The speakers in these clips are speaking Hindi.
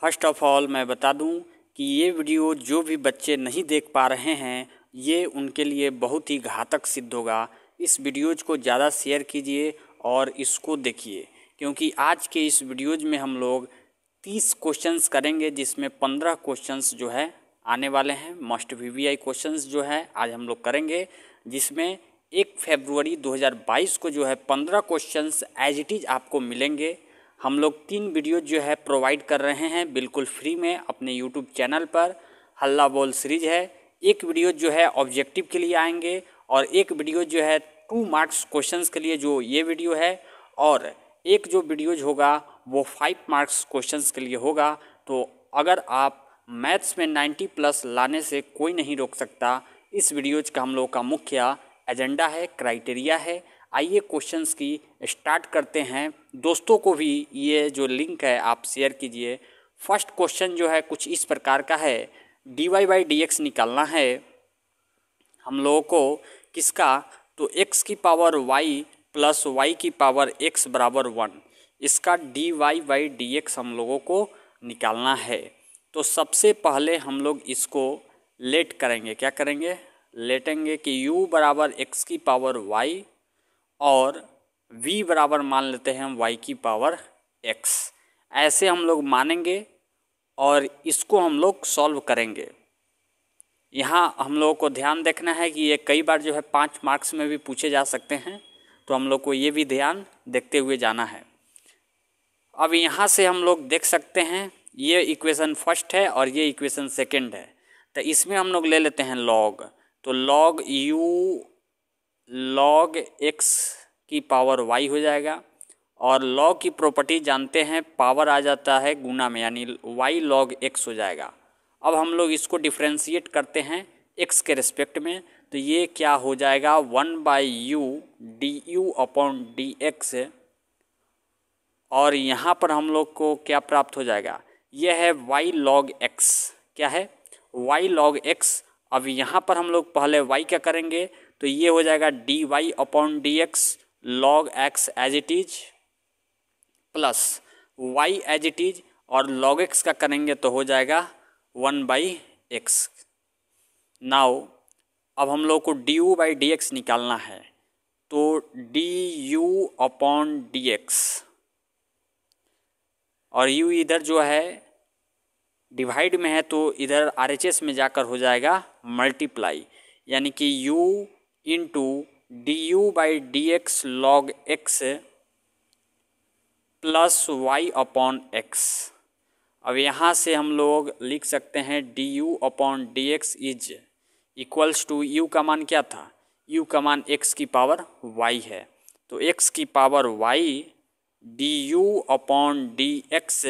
फर्स्ट ऑफ ऑल मैं बता दूं कि ये वीडियो जो भी बच्चे नहीं देख पा रहे हैं ये उनके लिए बहुत ही घातक सिद्ध होगा इस वीडियोज को ज़्यादा शेयर कीजिए और इसको देखिए क्योंकि आज के इस वीडियोज में हम लोग तीस क्वेश्चंस करेंगे जिसमें पंद्रह क्वेश्चंस जो है आने वाले हैं must we we I questions जो है आज हम लोग करेंगे जिसमें एक फरवरी 2022 को जो है पंद्रह क्वेश्चंस एज इट इज़ आपको मिलेंगे हम लोग तीन वीडियो जो है प्रोवाइड कर रहे हैं बिल्कुल फ्री में अपने यूट्यूब चैनल पर हल्ला बोल सीरीज है एक वीडियो जो है ऑब्जेक्टिव के लिए आएंगे और एक वीडियो जो है टू मार्क्स क्वेश्चंस के लिए जो ये वीडियो है और एक जो वीडियोज होगा वो फाइव मार्क्स क्वेश्चंस के लिए होगा तो अगर आप मैथ्स में नाइन्टी प्लस लाने से कोई नहीं रोक सकता इस वीडियोज का हम लोग का मुख्य एजेंडा है क्राइटेरिया है आइए क्वेश्चंस की स्टार्ट करते हैं दोस्तों को भी ये जो लिंक है आप शेयर कीजिए फर्स्ट क्वेश्चन जो है कुछ इस प्रकार का है d y by D x निकालना है हम लोगों को किसका तो एक्स की पावर वाई प्लस वाई की पावर एक्स बराबर वन इसका d y by D x हम लोगों को निकालना है तो सबसे पहले हम लोग इसको लेट करेंगे क्या करेंगे लेटेंगे कि u बराबर एक्स की पावर वाई और v बराबर मान लेते हैं हम y की पावर x ऐसे हम लोग मानेंगे और इसको हम लोग सॉल्व करेंगे यहाँ हम लोगों को ध्यान देखना है कि ये कई बार जो है पाँच मार्क्स में भी पूछे जा सकते हैं तो हम लोग को ये भी ध्यान देखते हुए जाना है अब यहाँ से हम लोग देख सकते हैं ये इक्वेशन फर्स्ट है और ये इक्वेशन सेकंड है तो इसमें हम लोग ले लेते हैं लॉग तो लॉग यू लॉग एक्स की पावर वाई हो जाएगा और लॉग की प्रॉपर्टी जानते हैं पावर आ जाता है गुना में यानी वाई लॉग एक्स हो जाएगा अब हम लोग इसको डिफ्रेंशिएट करते हैं एक्स के रिस्पेक्ट में तो ये क्या हो जाएगा one by u d u upon d x और यहाँ पर हम लोग को क्या प्राप्त हो जाएगा यह है वाई लॉग एक्स क्या है वाई लॉग एक्स अब यहाँ पर हम लोग पहले वाई क्या करेंगे तो ये हो जाएगा d y upon d x log x as it is plus y as it is और लॉग एक्स का करेंगे तो हो जाएगा वन बाई एक्स नाउ अब हम लोग को d u by D x निकालना है तो d u upon d x और यू इधर जो है डिवाइड में है तो इधर आर एच एस में जाकर हो जाएगा मल्टीप्लाई यानी कि u into d u by D x log x plus y upon x अब यहाँ से हम लोग लिख सकते हैं d u upon d x is equals to u का मान क्या था यू का मान एक्स की पावर वाई है तो एक्स की power y d u upon d x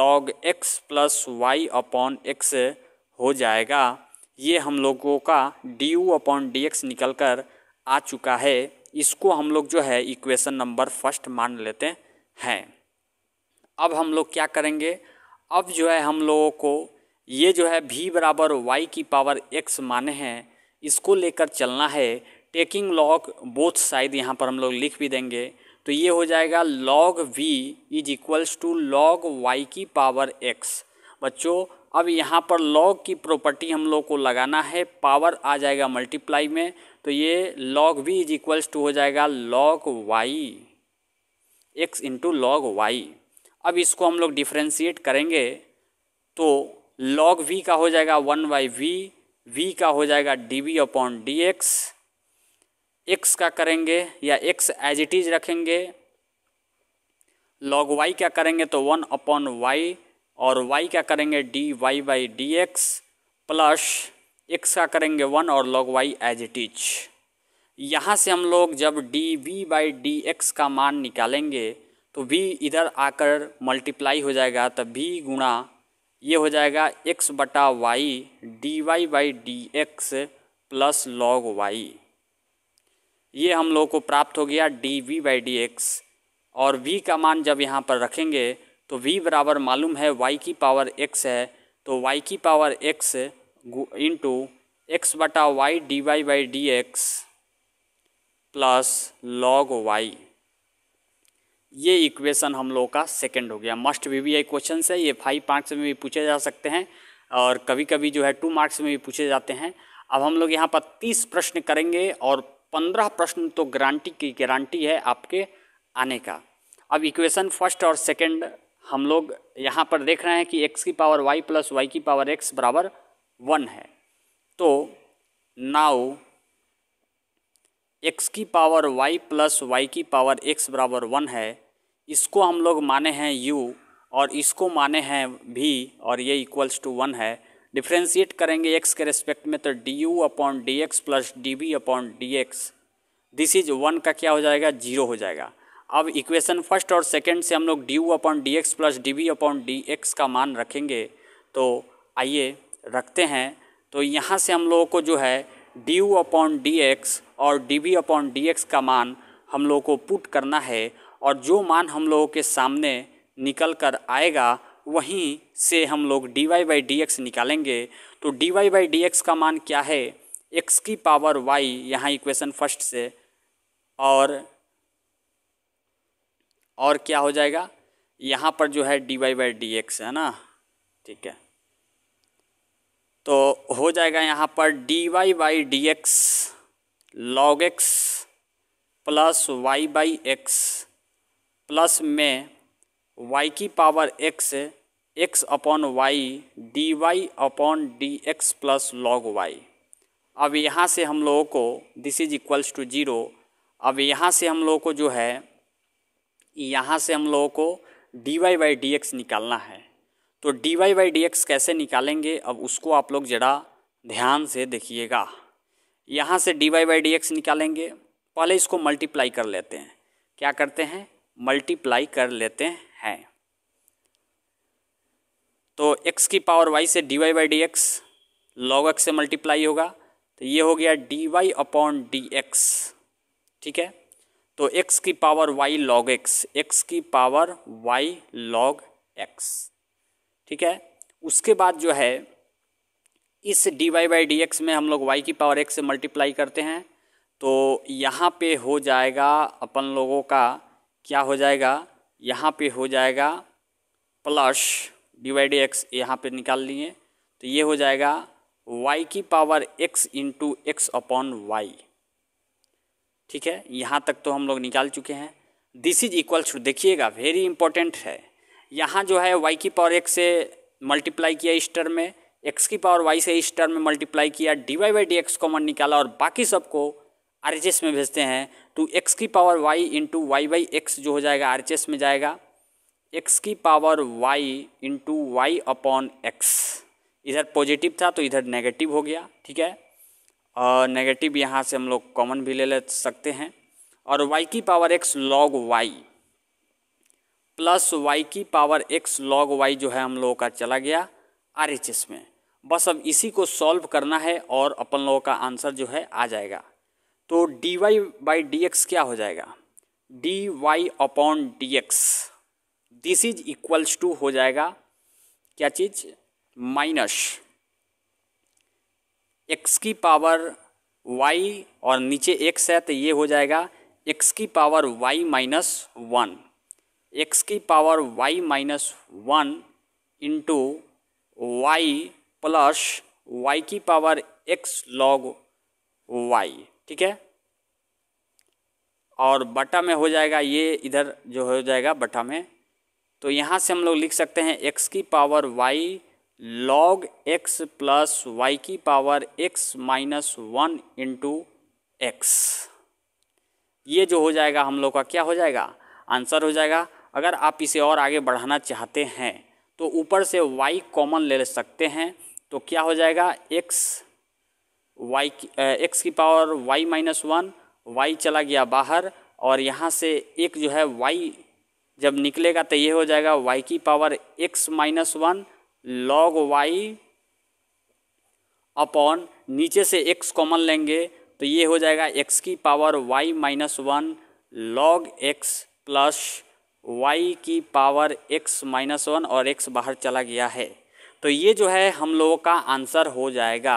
log x plus y upon x हो जाएगा ये हम लोगों का d u upon d x निकल कर आ चुका है इसको हम लोग जो है इक्वेशन नंबर फर्स्ट मान लेते हैं अब हम लोग क्या करेंगे अब जो है हम लोगों को ये जो है भी बराबर वाई की पावर एक्स माने हैं इसको लेकर चलना है टेकिंग लॉग बोथ साइड यहाँ पर हम लोग लिख भी देंगे तो ये हो जाएगा log v is equals to log y की पावर एक्स बच्चों अब यहाँ पर लॉग की प्रॉपर्टी हम लोग को लगाना है पावर आ जाएगा मल्टीप्लाई में तो ये log v is equals to हो जाएगा log y x into log y अब इसको हम लोग डिफ्रेंशिएट करेंगे तो लॉग वी का हो जाएगा वन बाई वी वी का हो जाएगा d v upon d x x का करेंगे या एक्स एज इट इज रखेंगे लॉग वाई क्या करेंगे तो वन अपॉन वाई और y क्या करेंगे d y by D x plus x का करेंगे वन और log y as it is यहाँ से हम लोग जब डी वी बाई डी एक्स का मान निकालेंगे तो v इधर आकर मल्टीप्लाई हो जाएगा तब v गुणा ये हो जाएगा x बटा y d y by D x plus log y ये हम लोग को प्राप्त हो गया d we by D x और v का मान जब यहाँ पर रखेंगे तो v बराबर मालूम है y की पावर x है तो y की पावर x इंटू एक्स बटा y d y by D x plus log y ये इक्वेशन हम लोगों का सेकंड हो गया मस्ट वी वी आई क्वेश्चन है ये फाइव मार्क्स में भी पूछे जा सकते हैं और कभी कभी जो है टू मार्क्स में भी पूछे जाते हैं अब हम लोग यहाँ पर तीस प्रश्न करेंगे और पंद्रह प्रश्न तो गारंटी की गारंटी है आपके आने का अब इक्वेशन फर्स्ट और सेकंड हम लोग यहाँ पर देख रहे हैं कि एक्स की पावर वाई प्लस वाई की पावर एक्स बराबर वन है तो नाउ एक्स की पावर वाई प्लस वाई की पावर एक्स बराबर वन है इसको हम लोग माने हैं यू और इसको माने हैं भी और ये इक्वल्स टू वन है डिफ्रेंशिएट करेंगे एक्स के रेस्पेक्ट में तो d u upon d x plus d v upon d x this is one का क्या हो जाएगा जीरो हो जाएगा अब इक्वेशन फर्स्ट और सेकंड से हम लोग d u upon d x plus d v upon d x का मान रखेंगे तो आइए रखते हैं तो यहाँ से हम लोगों को जो है d u upon d x और d v upon d x का मान हम लोगों को पुट करना है और जो मान हम लोगों के सामने निकल कर आएगा वहीं से हम लोग d y by D x निकालेंगे तो d y by D x का मान क्या है एक्स की पावर वाई यहाँ इक्वेशन फर्स्ट से और और क्या हो जाएगा यहाँ पर जो है d y by D x है ना ठीक है तो हो जाएगा यहाँ पर d y by D x log x plus y by x plus में वाई की power x x upon y d y upon d x plus log y अब यहाँ से हम लोगों को this is equals to zero अब यहाँ से हम लोगों को जो है यहाँ से हम लोगों को d y by D x निकालना है तो d y by D x कैसे निकालेंगे अब उसको आप लोग जरा ध्यान से देखिएगा यहाँ से d y by D x निकालेंगे पहले इसको मल्टीप्लाई कर लेते हैं क्या करते हैं मल्टीप्लाई कर लेते हैं तो एक्स की पावर वाई से d y by D x log x से मल्टीप्लाई होगा तो ये हो गया d y upon d x ठीक है तो x की power y log x x की पावर y log x ठीक है उसके बाद जो है इस d y by D x में हम लोग y की पावर x से मल्टीप्लाई करते हैं तो यहाँ पे हो जाएगा अपन लोगों का क्या हो जाएगा यहाँ पे हो जाएगा plus d y d x यहाँ पर निकाल लिए तो ये हो जाएगा y की power x into x upon y ठीक है यहाँ तक तो हम लोग निकाल चुके हैं दिस इज इक्वल टू देखिएगा वेरी इंपॉर्टेंट है यहाँ जो है वाई की पावर एक्स से मल्टीप्लाई किया इस टर्म में एक्स की पावर वाई से इस टर्म में मल्टीप्लाई किया d y by D x common निकाला और बाकी सबको आर एच एस में भेजते हैं तो एक्स की power y into y by x जो हो जाएगा आर एच एस में जाएगा एक्स की power y into y upon x इधर पॉजिटिव था तो इधर नेगेटिव हो गया ठीक है और नेगेटिव यहाँ से हम लोग कॉमन भी ले ले सकते हैं और वाई की power x log y plus y की पावर एक्स लॉग वाई जो है हम लोगों का चला गया आर में बस अब इसी को सॉल्व करना है और अपन लोगों का आंसर जो है आ जाएगा तो d y by D x क्या हो जाएगा d y upon d x this is equals to हो जाएगा क्या चीज़ माइनस एक्स की पावर वाई और नीचे एक्स है तो ये हो जाएगा एक्स की power y minus one x की power y minus one into y plus y की पावर एक्स लॉग वाई ठीक है और बटा में हो जाएगा ये इधर जो हो जाएगा बटा में तो यहाँ से हम लोग लिख सकते हैं एक्स की power y log x plus y की power x minus one into x ये जो हो जाएगा हम लोग का क्या हो जाएगा आंसर हो जाएगा अगर आप इसे और आगे बढ़ाना चाहते हैं तो ऊपर से y कॉमन ले सकते हैं तो क्या हो जाएगा x y की एक्स की power y minus one y चला गया बाहर और यहाँ से एक जो है y जब निकलेगा तो ये हो जाएगा y की power x minus one log y upon नीचे से एक्स कॉमन लेंगे तो ये हो जाएगा एक्स की power y minus one log x plus y की पावर एक्स माइनस वन और एक्स बाहर चला गया है तो ये जो है हम लोगों का आंसर हो जाएगा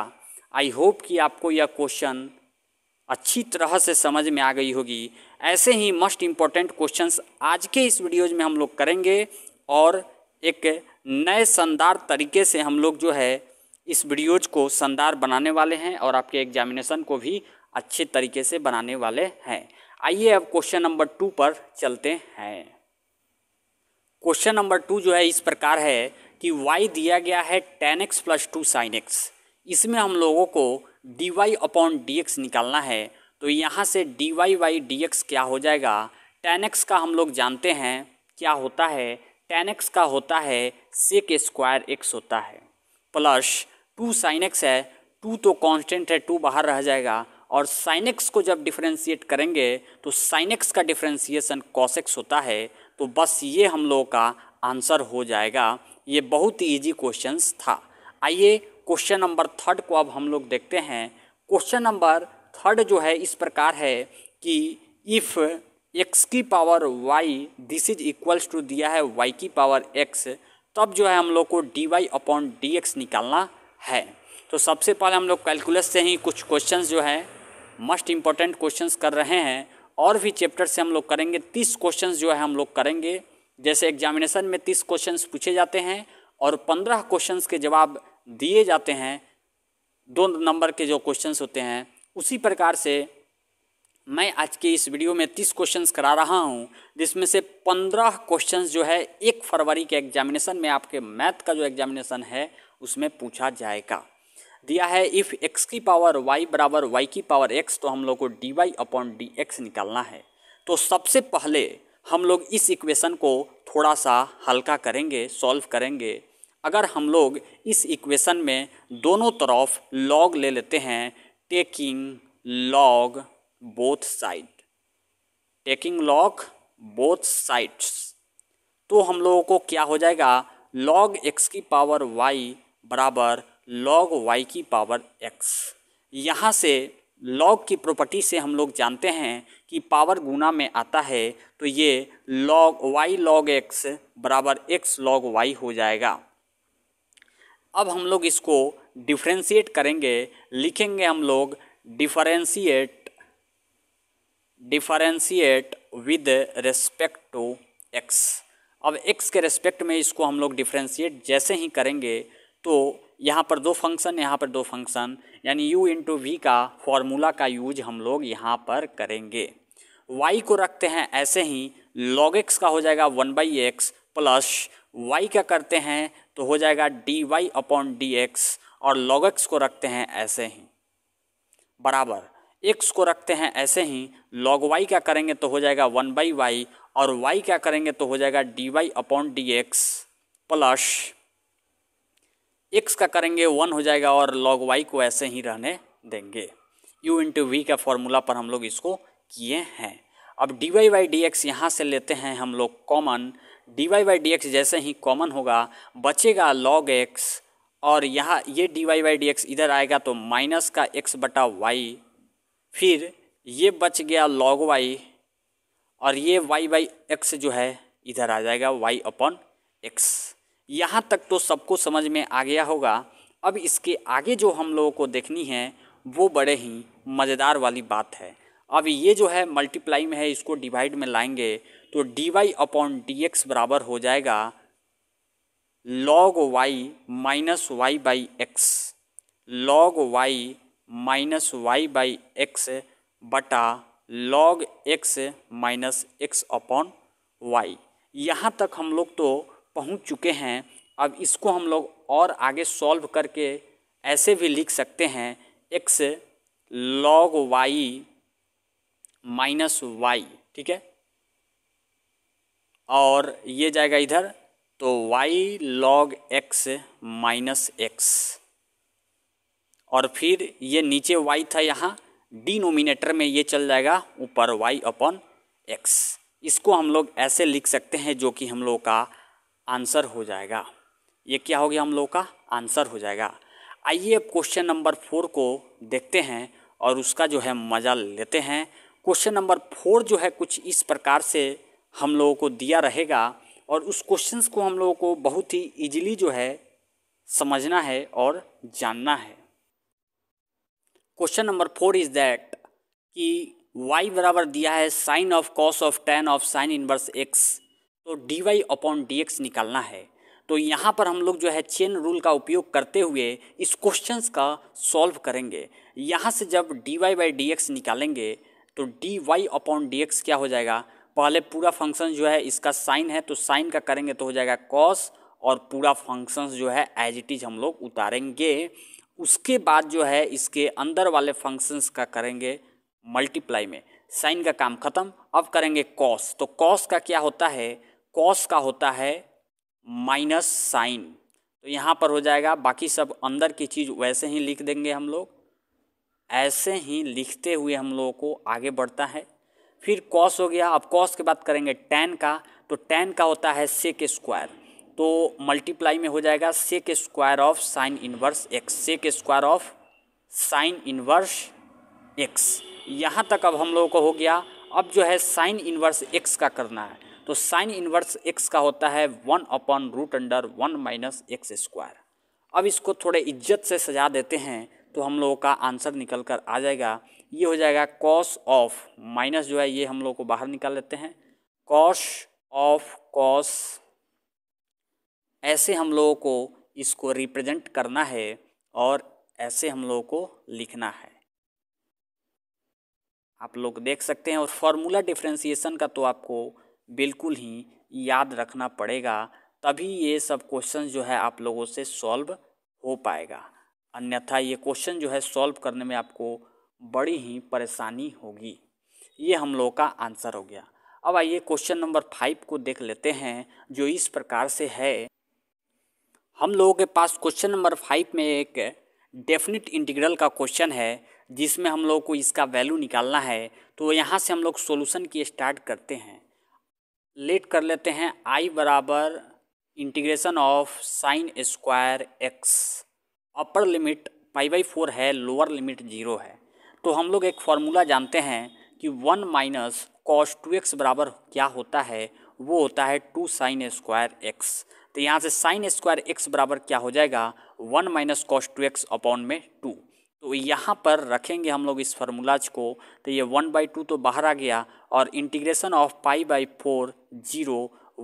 आई होप कि आपको यह क्वेश्चन अच्छी तरह से समझ में आ गई होगी ऐसे ही मस्ट इम्पॉर्टेंट क्वेश्चंस आज के इस वीडियोज में हम लोग करेंगे और एक नए शानदार तरीके से हम लोग जो है इस वीडियोज को शानदार बनाने वाले हैं और आपके एग्जामिनेशन को भी अच्छे तरीके से बनाने वाले हैं आइए अब क्वेश्चन नंबर टू पर चलते हैं क्वेश्चन नंबर टू जो है इस प्रकार है कि वाई दिया गया है tan x plus two sine x इसमें हम लोगों को d y upon d x निकालना है तो यहाँ से d y y d x क्या हो जाएगा टेन एक्स का हम लोग जानते हैं क्या होता है टेन एक्स का होता है सेक स्क्वायर एक्स होता है प्लस टू साइन एक्स है टू तो कांस्टेंट है टू बाहर रह जाएगा और साइन एक्स को जब डिफ्रेंशिएट करेंगे तो साइन एक्स का डिफ्रेंशिएशन कॉस एक्स होता है तो बस ये हम लोगों का आंसर हो जाएगा ये बहुत ही ईजी क्वेश्चन था आइए क्वेश्चन नंबर थर्ड को अब हम लोग देखते हैं क्वेश्चन नंबर थर्ड जो है इस प्रकार है कि इफ़ एक्स की power y this is equals to दिया है वाई की पावर एक्स तब जो है हम लोग को d y upon d x निकालना है तो सबसे पहले हम लोग कैलकुलस से ही कुछ क्वेश्चन जो है मस्ट इम्पॉर्टेंट क्वेश्चन कर रहे हैं और भी चैप्टर से हम लोग करेंगे तीस क्वेश्चन जो है हम लोग करेंगे जैसे एग्जामिनेशन में तीस क्वेश्चन पूछे जाते हैं और पंद्रह क्वेश्चन के जवाब दिए जाते हैं दो नंबर के जो क्वेश्चन होते हैं उसी प्रकार से मैं आज के इस वीडियो में तीस क्वेश्चंस करा रहा हूं जिसमें से पंद्रह क्वेश्चंस जो है एक फरवरी के एग्जामिनेशन में आपके मैथ का जो एग्जामिनेशन है उसमें पूछा जाएगा दिया है इफ़ एक्स की पावर वाई बराबर वाई की पावर एक्स तो हम लोग को d y upon d x निकालना है तो सबसे पहले हम लोग इस इक्वेशन को थोड़ा सा हल्का करेंगे सॉल्व करेंगे अगर हम लोग इस इक्वेशन में दोनों तरफ लॉग ले लेते हैं taking log both side taking log both sides तो हम लोगों को क्या हो जाएगा लॉग एक्स की पावर वाई बराबर लॉग वाई की पावर एक्स यहाँ से लॉग की प्रॉपर्टी से हम लोग जानते हैं कि पावर गुना में आता है तो ये लॉग वाई लॉग एक्स बराबर एक्स लॉग वाई हो जाएगा अब हम लोग इसको डिफ्रेंशिएट करेंगे लिखेंगे हम लोग differentiate differentiate with respect to x अब एक्स के रेस्पेक्ट में इसको हम लोग डिफरेंशिएट जैसे ही करेंगे तो यहाँ पर दो फंक्शन यहाँ पर दो फंक्शन यानी u इंटू वी का फॉर्मूला का यूज हम लोग यहाँ पर करेंगे y को रखते हैं ऐसे ही log x का हो जाएगा one by x plus y का करते हैं तो हो जाएगा d y upon d x और log x को रखते हैं ऐसे ही बराबर एक्स को रखते हैं ऐसे ही लॉग वाई क्या करेंगे तो हो जाएगा वन बाई वाई और वाई क्या करेंगे तो हो जाएगा d y upon d x plus x का करेंगे वन हो जाएगा और लॉग वाई को ऐसे ही रहने देंगे यू इंटू वी का फॉर्मूला पर हम लोग इसको किए हैं अब d y y d x यहाँ से लेते हैं हम लोग common d y y d x जैसे ही कॉमन होगा बचेगा लॉग एक्स और यहाँ ये d y y d x इधर आएगा तो माइनस का एक्स बटा वाई फिर ये बच गया लॉग वाई और ये वाई बाई एक्स जो है इधर आ जाएगा वाई अपॉन एक्स यहाँ तक तो सबको समझ में आ गया होगा अब इसके आगे जो हम लोगों को देखनी है वो बड़े ही मज़ेदार वाली बात है अब ये जो है मल्टीप्लाई में है इसको डिवाइड में लाएंगे तो d y upon d x बराबर हो जाएगा log y minus y by x log y minus y by x बटा log x minus x upon y यहाँ तक हम लोग तो पहुँच चुके हैं अब इसको हम लोग और आगे सॉल्व करके ऐसे भी लिख सकते हैं x log y minus y ठीक है और ये जाएगा इधर तो y log x minus x और फिर ये नीचे वाई था यहाँ डिनोमिनेटर में ये चल जाएगा ऊपर वाई अपॉन एक्स इसको हम लोग ऐसे लिख सकते हैं जो कि हम लोग का आंसर हो जाएगा ये क्या हो गया हम लोग का आंसर हो जाएगा आइए अब क्वेश्चन नंबर फोर को देखते हैं और उसका जो है मज़ा लेते हैं क्वेश्चन नंबर फोर जो है कुछ इस प्रकार से हम लोगों को दिया रहेगा और उस क्वेश्चन को हम लोगों को बहुत ही इजीली जो है समझना है और जानना है question number four is that कि वाई बराबर दिया है sine of cos of ten of sine inverse x तो d y upon d x निकालना है तो यहाँ पर हम लोग जो है चेन रूल का उपयोग करते हुए इस क्वेश्चन का सॉल्व करेंगे यहाँ से जब d y by D x निकालेंगे तो d y upon d x क्या हो जाएगा पहले पूरा फंक्शन जो है इसका साइन है तो साइन का करेंगे तो हो जाएगा कॉस और पूरा फंक्शंस जो है एज इट इज़ हम लोग उतारेंगे उसके बाद जो है इसके अंदर वाले फंक्शंस का करेंगे मल्टीप्लाई में साइन का काम खत्म अब करेंगे कॉस तो कॉस का क्या होता है कॉस का होता है माइनस साइन तो यहाँ पर हो जाएगा बाकी सब अंदर की चीज़ वैसे ही लिख देंगे हम लोग ऐसे ही लिखते हुए हम लोगों को आगे बढ़ता है फिर कॉस हो गया अब कॉस के बाद करेंगे टेन का तो टेन का होता है सेक स्क्वायर तो मल्टीप्लाई में हो जाएगा sec square of sine inverse x sec square of sine inverse x यहाँ तक अब हम लोगों को हो गया अब जो है साइन इनवर्स एक्स का करना है तो साइन इनवर्स एक्स का होता है one upon root under one minus x square अब इसको थोड़े इज्जत से सजा देते हैं तो हम लोगों का आंसर निकल कर आ जाएगा ये हो जाएगा कॉस ऑफ माइनस जो है ये हम लोग को बाहर निकाल लेते हैं कॉस ऑफ कॉस ऐसे हम लोगों को इसको रिप्रेजेंट करना है और ऐसे हम लोगों को लिखना है आप लोग देख सकते हैं और फार्मूला डिफ्रेंसीसन का तो आपको बिल्कुल ही याद रखना पड़ेगा तभी ये सब क्वेश्चन जो है आप लोगों से सॉल्व हो पाएगा अन्यथा ये क्वेश्चन जो है सॉल्व करने में आपको बड़ी ही परेशानी होगी ये हम लोगों का आंसर हो गया अब आइए क्वेश्चन नंबर फाइव को देख लेते हैं जो इस प्रकार से है हम लोगों के पास क्वेश्चन नंबर फाइव में एक डेफिनेट इंटीग्रल का क्वेश्चन है जिसमें हम लोगों को इसका वैल्यू निकालना है तो यहाँ से हम लोग सोल्यूशन की स्टार्ट करते हैं लेट कर लेते हैं आई बराबर integration of sine square x upper limit pi by four है लोअर लिमिट जीरो है तो हम लोग एक फार्मूला जानते हैं कि one minus cos two x बराबर क्या होता है वो होता है टू साइन स्क्वायर एक्स तो यहाँ से साइन स्क्वायर एक्स बराबर क्या हो जाएगा one minus cos two x upon में टू तो यहाँ पर रखेंगे हम लोग इस फार्मूलाज को तो ये वन बाई टू तो बाहर आ गया और integration of pi by four zero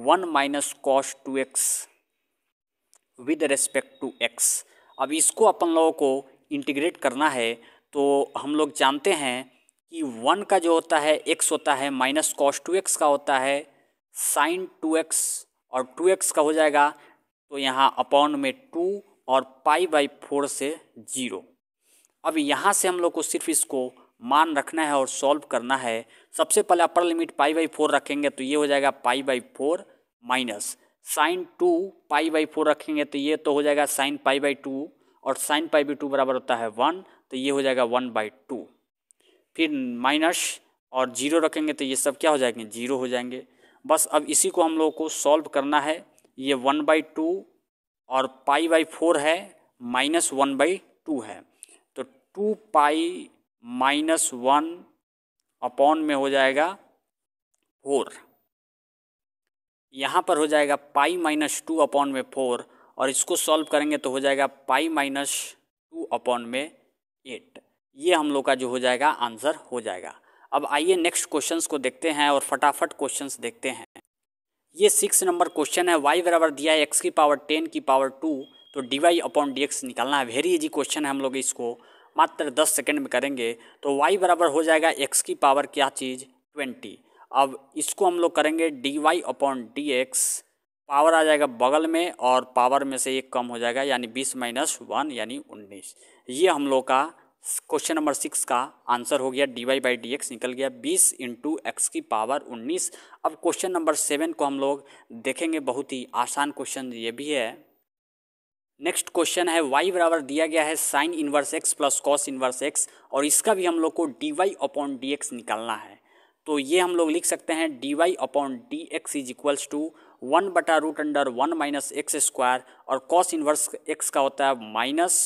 one minus cos two x with respect to x अब इसको अपन लोगों को इंटीग्रेट करना है तो हम लोग जानते हैं कि वन का जो होता है एक्स होता है माइनस कॉस टू एक्स का होता है साइन टू एक्स और टू एक्स का हो जाएगा तो यहाँ अपॉन में टू और पाई बाई फोर से जीरो अब यहाँ से हम लोग को सिर्फ इसको मान रखना है और सॉल्व करना है सबसे पहले upper limit pi by four रखेंगे तो ये हो जाएगा pi by four minus sine two pi by four रखेंगे तो ये तो हो जाएगा साइन पाई बाई टू और साइन पाई बाई टू बराबर होता है वन तो ये हो जाएगा वन बाई टू फिर माइनस और जीरो रखेंगे तो ये सब क्या हो जाएंगे जीरो हो जाएंगे बस अब इसी को हम लोगों को सॉल्व करना है ये वन बाई टू और पाई बाई फोर है माइनस वन बाई टू है तो two pi minus one upon में हो जाएगा फोर यहाँ पर हो जाएगा पाई माइनस टू अपॉन में फोर और इसको सॉल्व करेंगे तो हो जाएगा पाई माइनस टू अपॉन में एट ये हम लोग का जो हो जाएगा आंसर हो जाएगा अब आइए नेक्स्ट क्वेश्चंस को देखते हैं और फटाफट क्वेश्चंस देखते हैं ये सिक्स नंबर क्वेश्चन है वाई बराबर दिया है एक्स की पावर टेन की पावर टू तो d y upon d x निकालना है वेरी इजी क्वेश्चन है हम लोग इसको मात्र दस सेकेंड में करेंगे तो वाई बराबर हो जाएगा एक्स की पावर क्या चीज़ ट्वेंटी अब इसको हम लोग करेंगे d y upon d x power आ जाएगा बगल में और पावर में से एक कम हो जाएगा यानी बीस माइनस वन यानी उन्नीस ये हम लोग का क्वेश्चन नंबर सिक्स का आंसर हो गया d y by D x निकल गया बीस इंटू एक्स की पावर उन्नीस अब क्वेश्चन नंबर सेवन को हम लोग देखेंगे बहुत ही आसान क्वेश्चन ये भी है नेक्स्ट क्वेश्चन है वाई बराबर दिया गया है sine inverse x plus cos inverse x और इसका भी हम लोग को d y upon d x निकालना है तो ये हम लोग लिख सकते हैं d y upon d x is equals to one बटा root under one minus x square और कॉस इनवर्स एक्स का होता है माइनस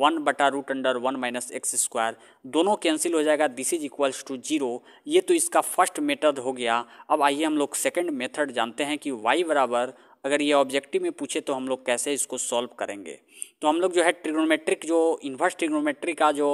वन बटा root under one minus x square दोनों कैंसिल हो जाएगा this is equals to zero ये तो इसका फर्स्ट मेथड हो गया अब आइए हम लोग सेकेंड मेथड जानते हैं कि वाई बराबर अगर ये ऑब्जेक्टिव में पूछे तो हम लोग कैसे इसको सॉल्व करेंगे तो हम लोग जो है ट्रिग्नोमेट्रिक जो इन्वर्स ट्रिग्नोमेट्री का जो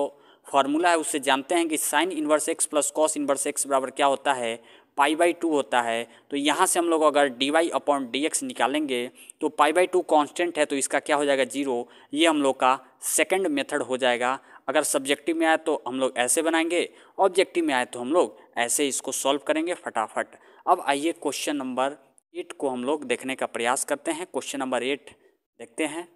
फॉर्मूला है उससे जानते हैं कि sine inverse x plus cos inverse x बराबर क्या होता है पाई बाई टू होता है तो यहाँ से हम लोग अगर d y upon d x निकालेंगे तो पाई बाई टू कॉन्स्टेंट है तो इसका क्या हो जाएगा जीरो ये हम लोग का सेकंड मेथड हो जाएगा अगर सब्जेक्टिव में आए तो हम लोग ऐसे बनाएंगे ऑब्जेक्टिव में आए तो हम लोग ऐसे इसको सॉल्व करेंगे फटाफट अब आइए क्वेश्चन नंबर एट को हम लोग देखने का प्रयास करते हैं क्वेश्चन नंबर एट देखते हैं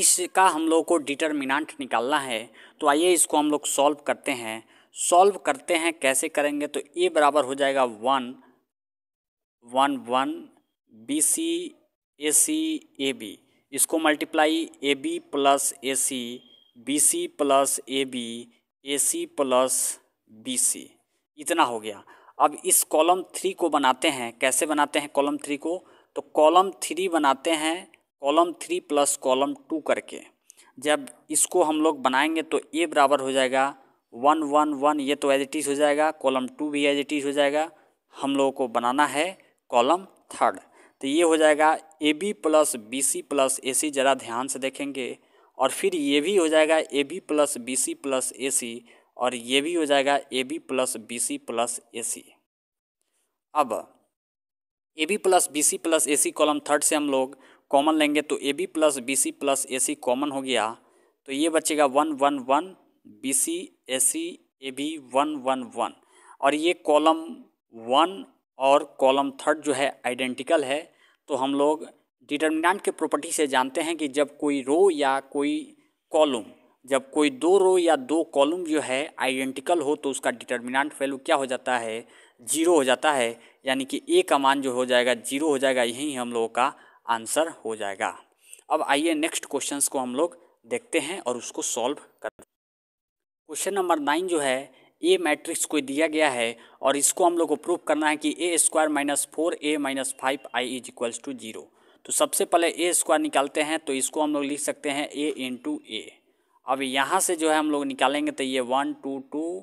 इसका हम लोग को डिटर्मिनांट निकालना है तो आइए इसको हम लोग सॉल्व करते हैं सॉल्व करते हैं कैसे करेंगे तो ए बराबर हो जाएगा one one one b c a c a b इसको multiply a b plus a c b c plus a b a c plus b c इतना हो गया अब इस कॉलम थ्री को बनाते हैं कैसे बनाते हैं कॉलम थ्री को तो कॉलम थ्री बनाते हैं column three plus column two करके जब इसको हम लोग बनाएंगे तो ए बराबर हो जाएगा वन वन वन ये तो एजिटिज हो जाएगा कॉलम टू भी एजिटिज हो जाएगा हम लोगों को बनाना है कॉलम थर्ड तो ये हो जाएगा a b plus b c plus a c ज़रा ध्यान से देखेंगे और फिर ये भी हो जाएगा a b plus b c plus a c और ये भी हो जाएगा a b plus b c plus a c अब a b plus b c plus a c column third से हम लोग कॉमन लेंगे तो a b plus b c plus a c common हो गया तो ये बचेगा one one one b c a c a b one one one और ये कॉलम वन और कॉलम थर्ड जो है आइडेंटिकल है तो हम लोग डिटर्मिनेंट के प्रॉपर्टी से जानते हैं कि जब कोई रो या कोई कॉलम जब कोई दो रो या दो कॉलम जो है आइडेंटिकल हो तो उसका डिटर्मिनेंट वैल्यू क्या हो जाता है जीरो हो जाता है यानी कि ए का मान जो हो जाएगा जीरो हो जाएगा यही हम लोगों का आंसर हो जाएगा अब आइए नेक्स्ट क्वेश्चंस को हम लोग देखते हैं और उसको सॉल्व कर क्वेश्चन नंबर नाइन जो है ए मैट्रिक्स को दिया गया है और इसको हम लोग को प्रूफ करना है कि A square minus four A minus five I is equals to zero तो सबसे पहले ए स्क्वायर निकालते हैं तो इसको हम लोग लिख सकते हैं ए इंटू ए अब यहाँ से जो है हम लोग निकालेंगे तो ये one two two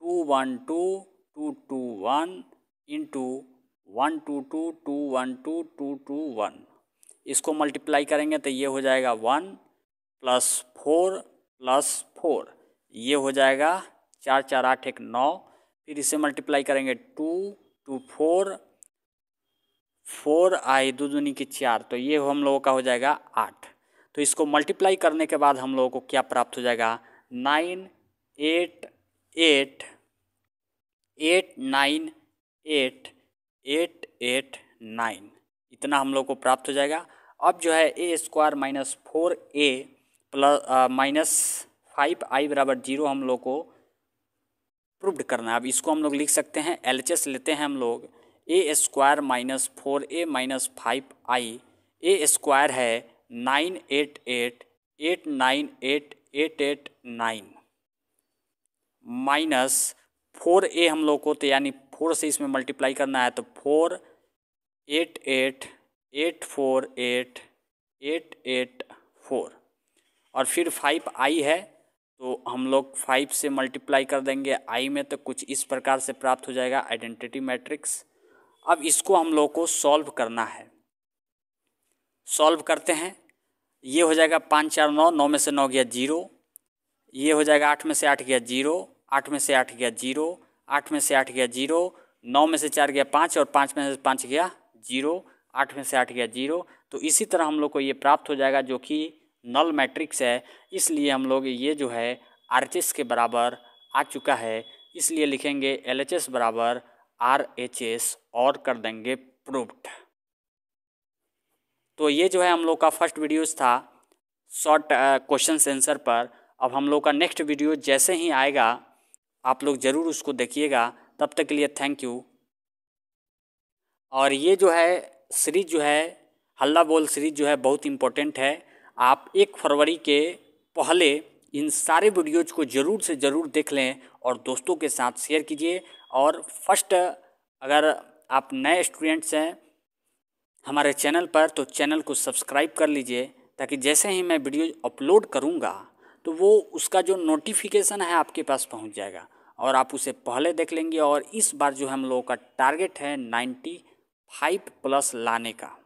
two one two two two one into one two two two one two two two one इसको मल्टीप्लाई करेंगे तो ये हो जाएगा one plus four plus four ये हो जाएगा चार चार आठ एक नौ फिर इसे मल्टीप्लाई करेंगे टू टू फोर फोर आई दो दूनी की चार तो ये हम लोगों का हो जाएगा आठ तो इसको मल्टीप्लाई करने के बाद हम लोगों को क्या प्राप्त हो जाएगा nine eight eight eight nine eight eight eight nine इतना हम लोग को प्राप्त हो जाएगा अब जो है A square minus four A plus minus five I बराबर जीरो हम लोग को प्रूव्ड करना है अब इसको हम लोग लिख सकते हैं एल लेते हैं हम लोग A square minus four A minus five I A square है nine eight eight eight nine eight eight eight nine minus four A हम लोग को तो यानी फोर से इसमें मल्टीप्लाई करना है तो four eight eight eight four eight eight eight four और फिर फाइव आई है तो हम लोग फाइव से मल्टीप्लाई कर देंगे आई में तो कुछ इस प्रकार से प्राप्त हो जाएगा आइडेंटिटी मैट्रिक्स अब इसको हम लोग को सॉल्व करना है सॉल्व करते हैं ये हो जाएगा पाँच चार नौ नौ में से नौ गया जीरो ये हो जाएगा आठ में से आठ गया जीरो आठ में से आठ गया जीरो आठ में से आठ गया जीरो नौ में से चार गया पाँच और पाँच में से पाँच गया जीरो आठ में से आठ गया जीरो तो इसी तरह हम लोग को ये प्राप्त हो जाएगा जो कि नल मैट्रिक्स है इसलिए हम लोग ये जो है आर के बराबर आ चुका है इसलिए लिखेंगे एल बराबर आर और कर देंगे प्रूफ्ड तो ये जो है हम लोग का फर्स्ट वीडियोज़ था शॉर्ट क्वेश्चन सेंसर पर अब हम लोग का नेक्स्ट वीडियो जैसे ही आएगा आप लोग ज़रूर उसको देखिएगा तब तक के लिए थैंक यू और ये जो है सीरीज जो है हल्ला बोल सीरीज जो है बहुत इम्पोर्टेंट है आप एक फरवरी के पहले इन सारे वीडियोज को ज़रूर से ज़रूर देख लें और दोस्तों के साथ शेयर कीजिए और फर्स्ट अगर आप नए स्टूडेंट्स हैं हमारे चैनल पर तो चैनल को सब्सक्राइब कर लीजिए ताकि जैसे ही मैं वीडियो अपलोड करूँगा तो वो उसका जो नोटिफिकेशन है आपके पास पहुँच जाएगा और आप उसे पहले देख लेंगे और इस बार जो हम लोगों का टारगेट है नाइन्टी फाइव प्लस लाने का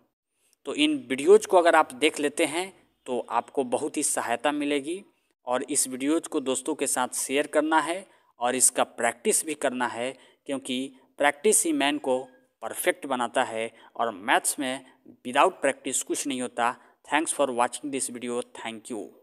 तो इन वीडियोज को अगर आप देख लेते हैं तो आपको बहुत ही सहायता मिलेगी और इस वीडियोज को दोस्तों के साथ शेयर करना है और इसका प्रैक्टिस भी करना है क्योंकि प्रैक्टिस ही मैन को परफेक्ट बनाता है और मैथ्स में विदाउट प्रैक्टिस कुछ नहीं होता thanks for watching this video thank you